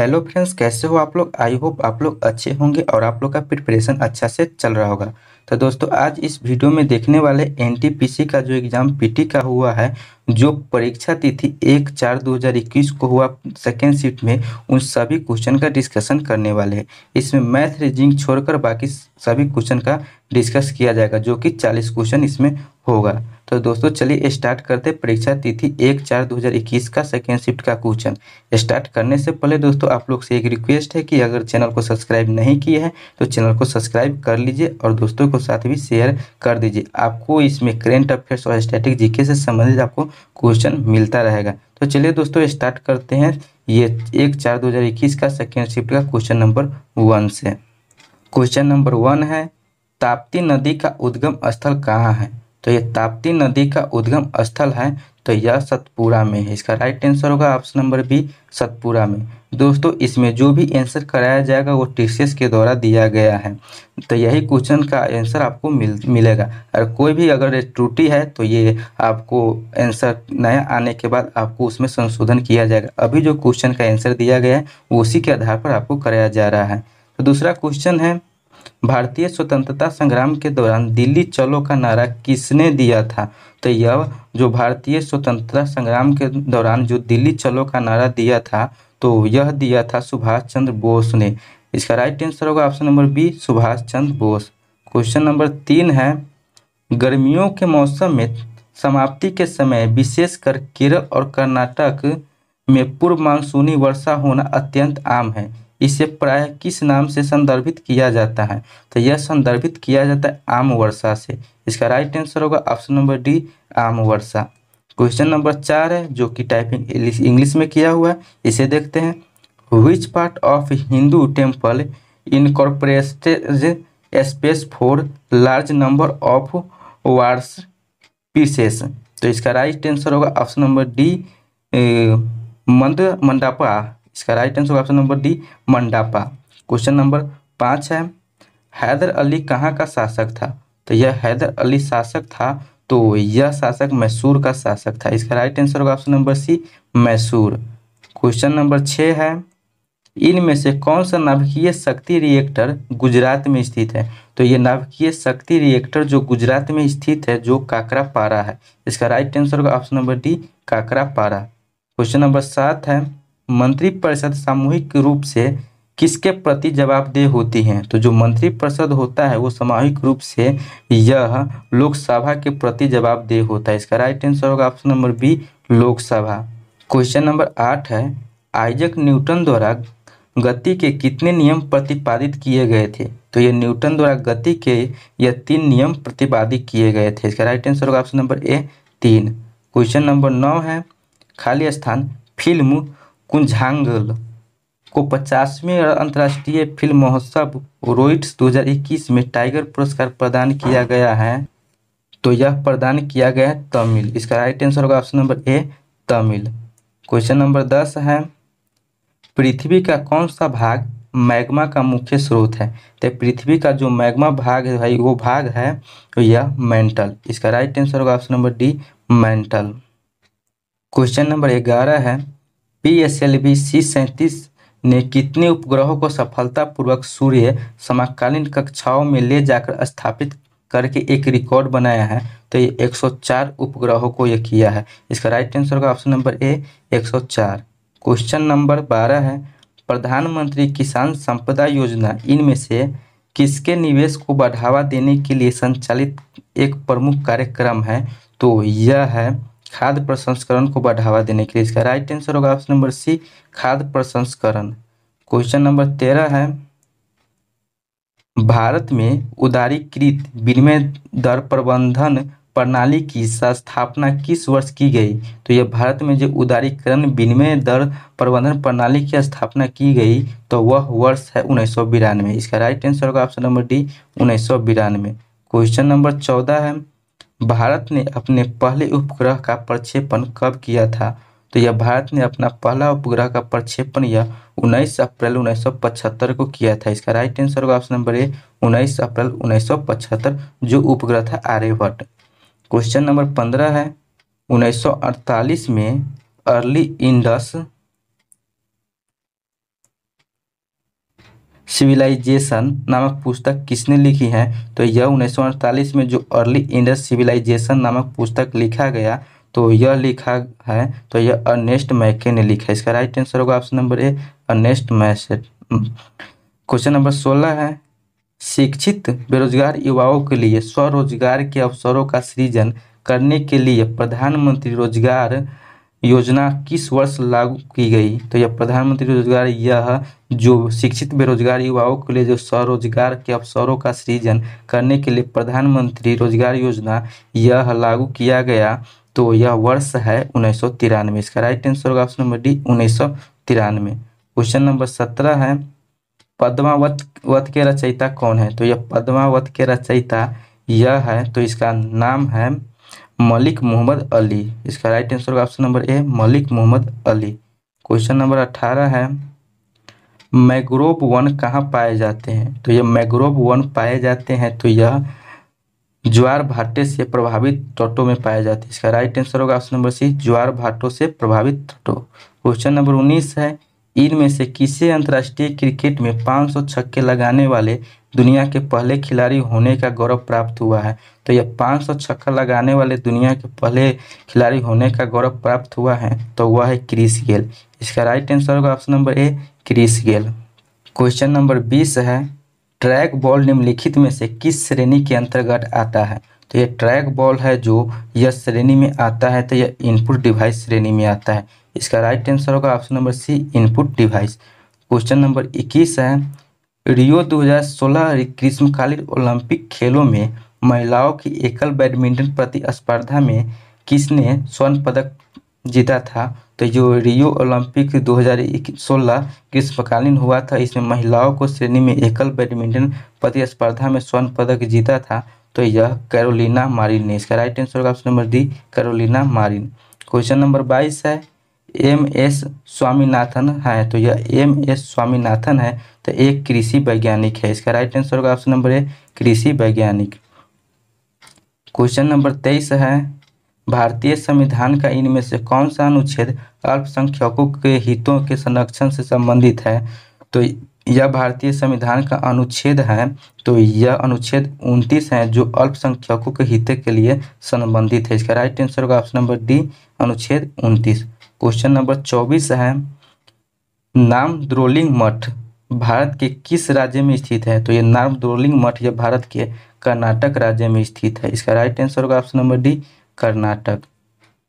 hello friends कैसे हो आप लोग आई होप आप लोग अच्छे होंगे और आप लोग का प्रिपरेशन अच्छा से चल रहा होगा तो दोस्तों आज इस वीडियो में देखने वाले एनटीपीसी का जो एग्ज़ाम पीटी का हुआ है जो परीक्षा तिथि एक चार दो हज़ार इक्कीस को हुआ सेकेंड शिफ्ट में उन सभी क्वेश्चन का डिस्कशन करने वाले हैं इसमें मैथ रीजिंग छोड़कर बाकी सभी क्वेश्चन का डिस्कस किया जाएगा जो कि चालीस क्वेश्चन इसमें होगा तो दोस्तों चलिए स्टार्ट करते परीक्षा तिथि एक चार 2021 का सेकेंड शिफ्ट का क्वेश्चन स्टार्ट करने से पहले दोस्तों आप लोग से एक रिक्वेस्ट है कि अगर चैनल को सब्सक्राइब नहीं किया है तो चैनल को सब्सक्राइब कर लीजिए और दोस्तों को साथ भी शेयर कर दीजिए आपको इसमें करेंट अफेयर्स और स्टैटिक जीके से संबंधित आपको क्वेश्चन मिलता रहेगा तो चलिए दोस्तों स्टार्ट करते हैं ये एक चार इक्कीस का सेकेंड शिफ्ट का क्वेश्चन नंबर वन से क्वेश्चन नंबर वन है ताप्ती नदी का उद्गम स्थल कहाँ है तो ये ताप्ती नदी का उद्गम स्थल है तो यह सतपुरा में है इसका राइट आंसर होगा ऑप्शन नंबर बी सतपुरा में दोस्तों इसमें जो भी आंसर कराया जाएगा वो टी के द्वारा दिया गया है तो यही क्वेश्चन का आंसर आपको मिल मिलेगा और कोई भी अगर त्रुटि है तो ये आपको आंसर नया आने के बाद आपको उसमें संशोधन किया जाएगा अभी जो क्वेश्चन का आंसर दिया गया है उसी के आधार पर आपको कराया जा रहा है तो दूसरा क्वेश्चन है भारतीय स्वतंत्रता संग्राम के दौरान दिल्ली चलो का नारा किसने दिया था तो यह जो भारतीय स्वतंत्रता संग्राम के दौरान जो दिल्ली चलो का नारा दिया था तो यह दिया था सुभाष चंद्र बोस ने इसका राइट आंसर होगा option number B Subhash Chandra Bose question number तीन है गर्मियों के मौसम में समाप्ति के समय विशेषकर केरल और कर्नाटक में पूर्व मानसूनी वर्षा होना अत्यंत आम है इसे प्राय किस नाम से संदर्भित किया जाता है तो यह संदर्भित किया जाता है आम वर्षा से इसका राइट आंसर होगा ऑप्शन नंबर डी आम वर्षा क्वेश्चन नंबर चार है जो कि टाइपिंग इंग्लिश में किया हुआ है इसे देखते हैं which part of Hindu temple incorporated space for large number of worshippers तो इसका राइट आंसर होगा ऑप्शन नंबर डी मंद मंडापा इसका right answer option number D mandapa question number पाँच है हैदर अली कहाँ का शासक था तो यह हैदर अली शासक था तो यह शासक मैसूर का शासक था इसका राइट आंसर होगा option number C Mysore question number छः है इनमें से कौन सा नाभिकीय शक्ति रिएक्टर गुजरात में स्थित है तो ये नाभिकीय शक्ति रिएक्टर जो गुजरात में स्थित है जो काकरा पारा है इसका राइट आंसर होगा option number D Kakrapar question number सात है मंत्रिपरिषद सामूहिक रूप से किसके प्रति जवाबदेह होती है तो जो मंत्रिपरिषद होता है वो सामूहिक रूप से यह लोकसभा के प्रति जवाबदेह होता है इसका राइट आंसर होगा option number B Lok Sabha question number आठ है आइजक न्यूटन द्वारा गति के कितने नियम प्रतिपादित किए गए थे तो ये न्यूटन द्वारा गति के यह तीन नियम प्रतिपादित किए गए थे इसका राइट आंसर होगा ऑप्शन नंबर ए तीन क्वेश्चन नंबर नौ है खाली स्थान फिल्म कुंझांगल को पचासवें अंतर्राष्ट्रीय फिल्म महोत्सव रोइट्स 2021 में टाइगर पुरस्कार प्रदान किया गया है तो यह प्रदान किया गया है तमिल इसका राइट आंसर होगा option number A Tamil question number दस है पृथ्वी का कौन सा भाग मैग्मा का मुख्य स्रोत है तो पृथ्वी का जो मैग्मा भाग है भाई वो भाग है तो यह मेंटल इसका राइट आंसर होगा option number D mantle question number ग्यारह है P S L V C सैंतीस ने कितने उपग्रहों को सफलतापूर्वक सूर्य समकालीन कक्षाओं में ले जाकर स्थापित करके एक रिकॉर्ड बनाया है तो ये 104 उपग्रहों को ये किया है इसका राइट आंसर होगा option number A 104 question number 12 है प्रधानमंत्री किसान संपदा योजना इनमें से किसके निवेश को बढ़ावा देने के लिए संचालित एक प्रमुख कार्यक्रम है तो यह है खाद्य प्रसंस्करण को बढ़ावा देने के लिए इसका राइट आंसर होगा ऑप्शन नंबर सी खाद्य प्रसंस्करण क्वेश्चन नंबर तेरह है भारत में उदारीकृत विनिमय दर प्रबंधन प्रणाली की स्थापना किस वर्ष की गई तो यह भारत में जो उदारीकरण विनिमय दर प्रबंधन प्रणाली की स्थापना की गई तो वह वर्ष है उन्नीस इसका राइट आंसर होगा ऑप्शन नंबर डी उन्नीस क्वेश्चन नंबर चौदह है भारत ने अपने पहले उपग्रह का प्रक्षेपण कब किया था तो यह भारत ने अपना पहला उपग्रह का प्रक्षेपण यह 19 अप्रैल 1975 को किया था इसका राइट आंसर होगा ऑप्शन नंबर ए 19 अप्रैल 1975 जो उपग्रह था आर्यभट्ट क्वेश्चन नंबर पंद्रह है 1948 में अर्ली इंडस सिविलाइजेशन नामक पुस्तक किसने लिखी है तो यह उन्नीस में जो अर्ली इंडस सिविलाइजेशन नामक पुस्तक लिखा गया तो यह लिखा है तो यह अर्नेस्ट मैके ने लिखा है इसका राइट आंसर होगा option number A Ernest Massey question number सोलह है शिक्षित बेरोजगार युवाओं के लिए स्वरोजगार के अवसरों का सृजन करने के लिए प्रधानमंत्री रोजगार योजना किस वर्ष लागू की गई तो यह प्रधानमंत्री रोजगार यह जो शिक्षित बेरोजगार युवाओं के लिए जो स्वरोजगार के अवसरों का सृजन करने के लिए प्रधानमंत्री रोजगार योजना यह लागू किया गया तो यह वर्ष है उन्नीस इसका राइट आंसर होगा ऑप्शन नंबर डी उन्नीस क्वेश्चन नंबर सत्रह है पद्मावत वत के रचयिता कौन है तो यह पद्मावत के रचयिता यह है तो इसका नाम है मलिक मोहम्मद अली इसका राइट आंसर होगा option number A Malik Mohammad Ali question number अट्ठारह है मैग्रोव वन कहाँ पाए जाते हैं तो यह मैग्रोव वन पाए जाते हैं तो यह ज्वार भाटे से प्रभावित तटों में पाए जाते हैं इसका राइट आंसर होगा ऑप्शन नंबर सी ज्वार भाटों से प्रभावित तटों क्वेश्चन नंबर उन्नीस है इनमें से किसे अंतर्राष्ट्रीय क्रिकेट में पाँच छक्के लगाने वाले दुनिया के पहले खिलाड़ी होने का गौरव प्राप्त हुआ है तो यह पाँच सौ छक्का लगाने वाले दुनिया के पहले खिलाड़ी होने का गौरव प्राप्त हुआ है तो वह है क्रिस गेल इसका राइट आंसर होगा option number A Chris Gayle question number बीस है ट्रैक बॉल निम्नलिखित में से किस श्रेणी के अंतर्गत आता है तो यह ट्रैक बॉल है जो यह श्रेणी में आता है तो यह इनपुट डिवाइस श्रेणी में आता है इसका राइट आंसर होगा option number C input device question number इक्कीस है रियो 2016 ग्रीष्मकालीन ओलंपिक खेलों में महिलाओं की एकल बैडमिंटन प्रतिस्पर्धा में किसने स्वर्ण पदक जीता था तो जो रियो ओलंपिक 2016 ग्रीष्मकालीन हुआ था इसमें महिलाओं को श्रेणी में एकल बैडमिंटन प्रतिस्पर्धा में स्वर्ण पदक जीता था तो यह कैरोलिना मारिन ने इसका राइट आंसर होगा option number D Carolina Marin question number बाईस है एम एस स्वामीनाथन है तो यह एम एस स्वामीनाथन है तो एक कृषि वैज्ञानिक है इसका राइट आंसर होगा ऑप्शन नंबर ए कृषि वैज्ञानिक क्वेश्चन नंबर तेईस है भारतीय संविधान का इनमें से कौन सा अनुच्छेद अल्पसंख्यकों के हितों के संरक्षण से संबंधित है तो यह भारतीय संविधान का अनुच्छेद है तो यह अनुच्छेद उनतीस है जो अल्पसंख्यकों के हित के लिए संबंधित है इसका राइट आंसर होगा ऑप्शन नंबर डी अनुच्छेद उनतीस क्वेश्चन नंबर चौबीस है नाम द्रोलिंग मठ भारत के किस राज्य में स्थित है तो ये नाम द्रोलिंग मठ यह भारत के कर्नाटक राज्य में स्थित है इसका राइट आंसर होगा option number D Karnataka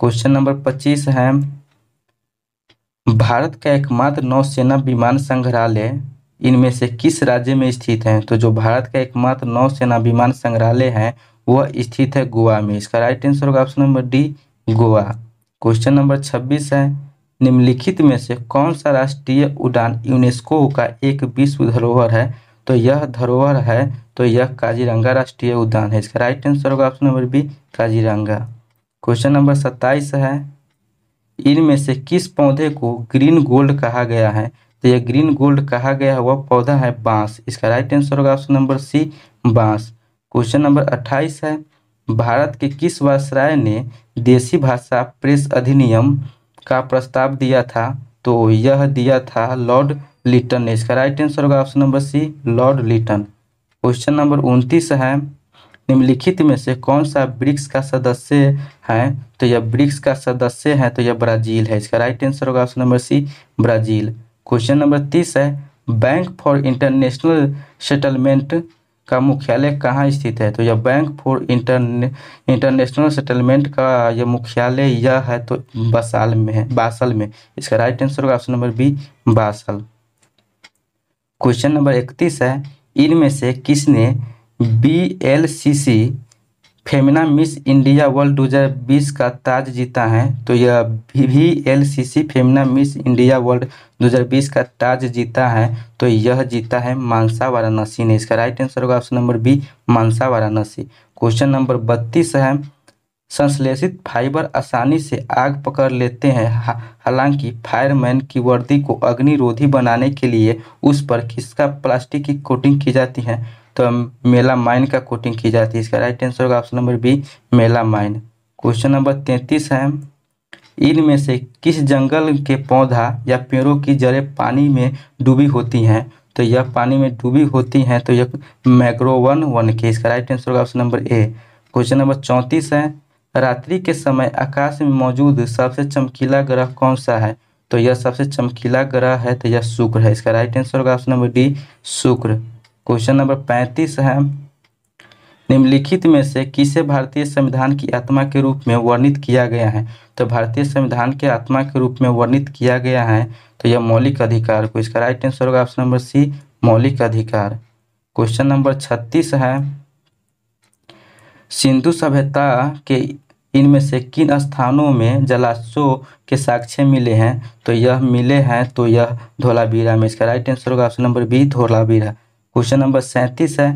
question number पच्चीस है भारत का एकमात्र नौसेना विमान संग्रहालय इनमें से किस राज्य में स्थित है तो जो भारत का एकमात्र नौसेना विमान संग्रहालय है वह स्थित है गोवा में इसका राइट आंसर होगा option number D Goa question number छब्बीस है निम्नलिखित में से कौन सा राष्ट्रीय उड़ान यूनेस्को का एक विश्व धरोहर है तो यह धरोहर है तो यह काजीरंगा राष्ट्रीय उद्यान है इसका राइट आंसर होगा option number B Kaziranga question number सत्ताईस है इनमें से किस पौधे को ग्रीन गोल्ड कहा गया है तो यह ग्रीन गोल्ड कहा गया वह पौधा है बांस इसका राइट आंसर होगा ऑप्शन नंबर सी बांस क्वेश्चन नंबर अट्ठाईस है भारत के किस वायसराय ने देशी भाषा प्रेस अधिनियम का प्रस्ताव दिया था तो यह दिया था लॉर्ड लिटन ने इसका राइट आंसर होगा option number C Lord Lytton question number उनतीस है निम्नलिखित में से कौन सा ब्रिक्स का सदस्य है तो यह ब्रिक्स का सदस्य है तो यह ब्राजील है इसका राइट आंसर होगा option number C Brazil question number तीस है बैंक फॉर इंटरनेशनल सेटलमेंट का मुख्यालय कहाँ स्थित है तो यह bank for inter international settlement का यह मुख्यालय यह है तो बसाल में है बासल में इसका राइट आंसर होगा option number B Basel question number इकतीस है इनमें से किसने B L C C Femina Miss India World 2020 का ताज जीता है तो यह V V L C C Femina Miss India World 2020 का ताज जीता है तो यह जीता है मानसा वाराणसी ने इसका राइट आंसर होगा option number B Manasa Varanasi question number बत्तीस है संश्लेषित फाइबर आसानी से आग पकड़ लेते हैं हालांकि फायरमैन की वर्दी को अग्निरोधी बनाने के लिए उस पर किसका प्लास्टिक की कोटिंग की जाती है तो मेला माइन का कोटिंग की जाती है इसका राइट आंसर होगा option number B melamine question number तैंतीस है इनमें से किस जंगल के पौधा या पेड़ों की जड़ें पानी में डूबी होती हैं तो यह पानी में डूबी होती हैं तो यह मैग्रोवन वन के इसका राइट आंसर होगा option number A question number चौंतीस है रात्रि के समय आकाश में मौजूद सबसे चमकीला ग्रह कौन सा है तो यह सबसे चमकीला ग्रह है तो यह शुक्र है इसका राइट आंसर होगा ऑप्शन नंबर डी शुक्र क्वेश्चन नंबर पैंतीस है निम्नलिखित में से किसे भारतीय संविधान की आत्मा के रूप में वर्णित किया गया है तो भारतीय संविधान के आत्मा के रूप में वर्णित किया गया है तो यह मौलिक अधिकार को इसका राइट आंसर होगा ऑप्शन नंबर सी मौलिक अधिकार क्वेश्चन नंबर छत्तीस है सिंधु सभ्यता के इनमें से किन स्थानों में जलाशो के साक्ष्य मिले हैं तो यह मिले हैं तो यह धोलावीरा में इसका राइट आंसर होगा option number B Dholavira question number सैंतीस है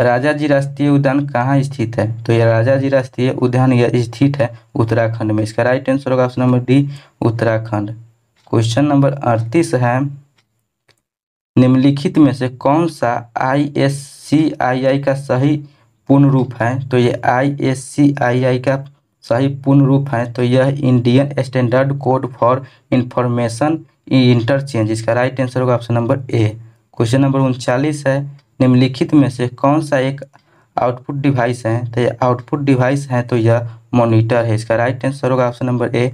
राजा जी राष्ट्रीय उद्यान कहाँ स्थित है तो यह राजा जी राष्ट्रीय उद्यान स्थित है उत्तराखंड में इसका राइट आंसर होगा option number D Uttarakhand question number अड़तीस है निम्नलिखित में से कौन सा आई एस सी आई आई का सही पूर्ण रूप है तो ये आई एस सी आई आई का सही पूर्ण रूप है तो यह Indian standard code for information interchange इसका राइट आंसर होगा option number A question number उनचालीस है निम्नलिखित में से कौन सा एक आउटपुट डिवाइस है तो यह आउटपुट डिवाइस है तो यह मोनीटर है इसका राइट आंसर होगा ऑप्शन नंबर ए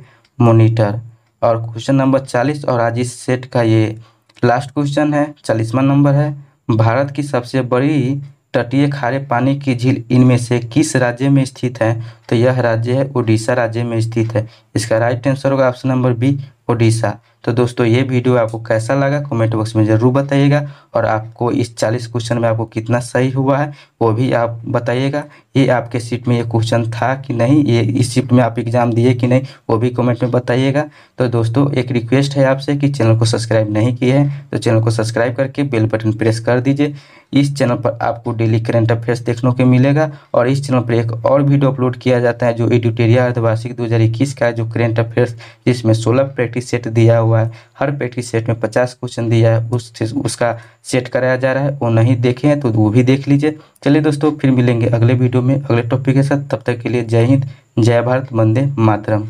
मोनीटर और क्वेश्चन नंबर चालीस और आज इस सेट का ये लास्ट क्वेश्चन है चालीसवा नंबर है भारत की सबसे बड़ी तटीय खारे पानी की झील इनमें से किस राज्य में स्थित है तो यह राज्य है उड़ीसा राज्य में स्थित है इसका राइट आंसर होगा ऑप्शन नंबर बी ओडिशा तो दोस्तों ये वीडियो आपको कैसा लगा कमेंट बॉक्स में ज़रूर बताइएगा और आपको इस चालीस क्वेश्चन में आपको कितना सही हुआ है वो भी आप बताइएगा ये आपके सीट में ये क्वेश्चन था कि नहीं ये इस सीट में आप एग्ज़ाम दिए कि नहीं वो भी कमेंट में बताइएगा तो दोस्तों एक रिक्वेस्ट है आपसे कि चैनल को सब्सक्राइब नहीं किए हैं तो चैनल को सब्सक्राइब करके बेल बटन प्रेस कर दीजिए इस चैनल पर आपको डेली करेंट अफेयर्स देखने को मिलेगा और इस चैनल पर एक और वीडियो अपलोड किया दिया जाता है जो एडिटेरिया वार्षिक दो हज़ार इक्कीस का जो करेंट अफेयर्स जिसमें सोलह प्रैक्टिस सेट दिया हुआ है हर प्रैक्टिस सेट में पचास क्वेश्चन दिया है उस उसका सेट कराया जा रहा है वो नहीं देखे हैं तो वो भी देख लीजिए चलिए दोस्तों फिर मिलेंगे अगले वीडियो में अगले टॉपिक के साथ तब तक के लिए जय हिंद जय भारत वंदे मातरम